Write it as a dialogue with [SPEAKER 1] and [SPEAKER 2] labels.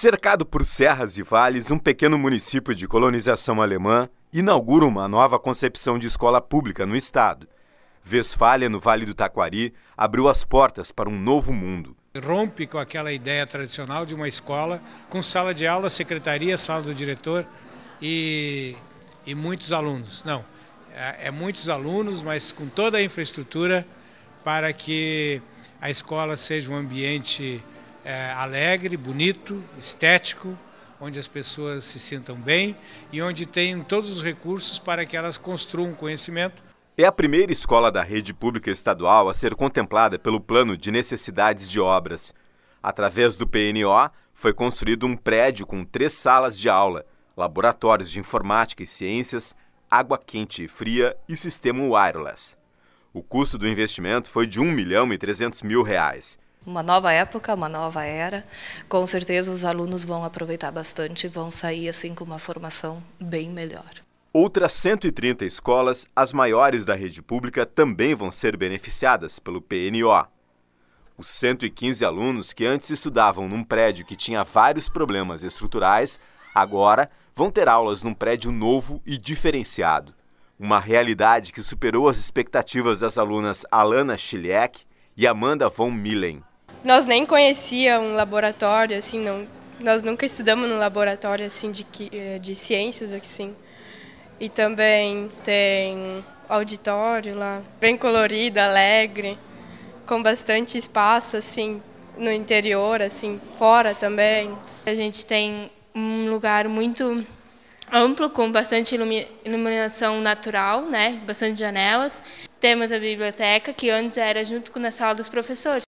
[SPEAKER 1] Cercado por serras e vales, um pequeno município de colonização alemã inaugura uma nova concepção de escola pública no estado. Westfália, no Vale do Taquari, abriu as portas para um novo mundo.
[SPEAKER 2] Rompe com aquela ideia tradicional de uma escola com sala de aula, secretaria, sala do diretor e, e muitos alunos. Não, é, é muitos alunos, mas com toda a infraestrutura para que a escola seja um ambiente é, alegre, bonito, estético, onde as pessoas se sintam bem e onde tenham todos os recursos para que elas construam conhecimento.
[SPEAKER 1] É a primeira escola da rede pública estadual a ser contemplada pelo Plano de Necessidades de Obras. Através do PNO, foi construído um prédio com três salas de aula, laboratórios de informática e ciências, água quente e fria e sistema wireless. O custo do investimento foi de 1 milhão e 300 mil reais
[SPEAKER 3] uma nova época, uma nova era. Com certeza os alunos vão aproveitar bastante, e vão sair assim com uma formação bem melhor.
[SPEAKER 1] Outras 130 escolas, as maiores da rede pública, também vão ser beneficiadas pelo PNO. Os 115 alunos que antes estudavam num prédio que tinha vários problemas estruturais, agora vão ter aulas num prédio novo e diferenciado. Uma realidade que superou as expectativas das alunas Alana Chiliek e Amanda von Millen.
[SPEAKER 3] Nós nem conhecia um laboratório, assim, não, nós nunca estudamos num laboratório assim de, eh, de ciências, assim. E também tem auditório lá, bem colorido, alegre, com bastante espaço, assim, no interior, assim, fora também. A gente tem um lugar muito amplo, com bastante iluminação natural,
[SPEAKER 2] né? bastante janelas. Temos a biblioteca, que antes era junto com a sala dos professores.